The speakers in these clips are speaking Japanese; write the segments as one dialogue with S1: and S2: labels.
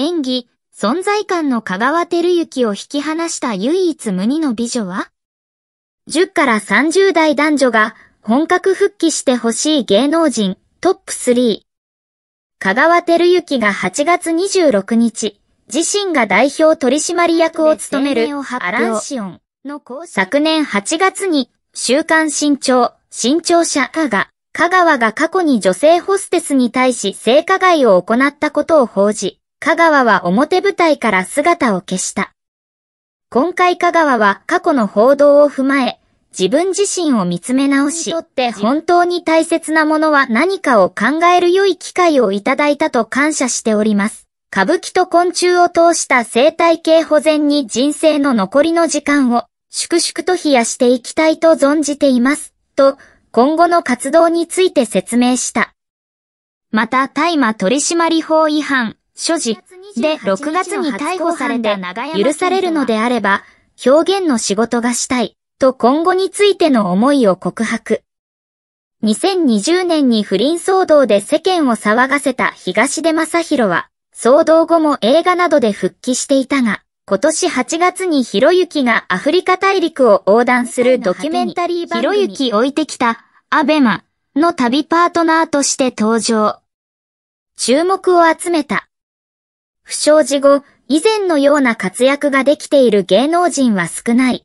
S1: 演技、存在感の香川照之を引き離した唯一無二の美女は ?10 から30代男女が本格復帰してほしい芸能人トップ3。香川照之が8月26日、自身が代表取締役を務めるアランシオンの昨年8月に週刊新潮、新潮社が香川が過去に女性ホステスに対し性加害を行ったことを報じ、香川は表舞台から姿を消した。今回香川は過去の報道を踏まえ、自分自身を見つめ直し、とって本当に大切なものは何かを考える良い機会をいただいたと感謝しております。歌舞伎と昆虫を通した生態系保全に人生の残りの時間を粛々と冷やしていきたいと存じています。と、今後の活動について説明した。また、大麻取締法違反、所持で6月に逮捕されて許されるのであれば、表現の仕事がしたい、と今後についての思いを告白。2020年に不倫騒動で世間を騒がせた東出正宏は、騒動後も映画などで復帰していたが、今年8月にひろゆきがアフリカ大陸を横断するドキュメンタリー番組ひろゆき置いてきた、アベマの旅パートナーとして登場。注目を集めた。不祥事後、以前のような活躍ができている芸能人は少ない。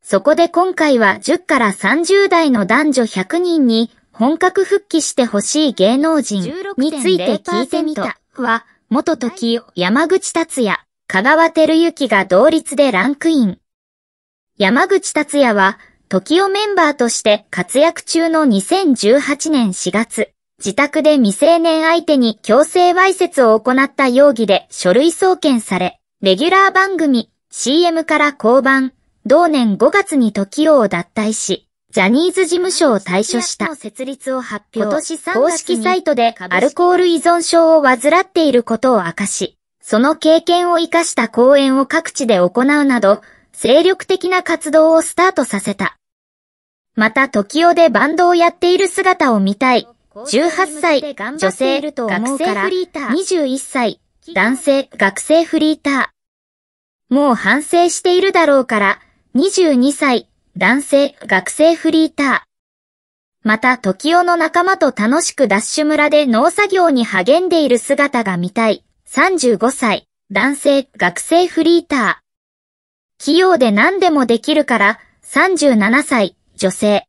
S1: そこで今回は10から30代の男女100人に本格復帰してほしい芸能人について聞いてみたは、元時山口達也、香川照之が同率でランクイン。山口達也は、時をメンバーとして活躍中の2018年4月、自宅で未成年相手に強制わいせつを行った容疑で書類送検され、レギュラー番組、CM から降板、同年5月に時を脱退し、ジャニーズ事務所を退所した。設立を発表。今年3公式サイトでアルコール依存症を患っていることを明かし、その経験を活かした講演を各地で行うなど、精力的な活動をスタートさせた。また、時代でバンドをやっている姿を見たい18歳、女性、学生フリーター。21歳、男性、学生フリーター。もう反省しているだろうから、22歳、男性、学生フリーター。また、時代の仲間と楽しくダッシュ村で農作業に励んでいる姿が見たい。35歳、男性、学生フリーター。器用で何でもできるから、37歳、女性、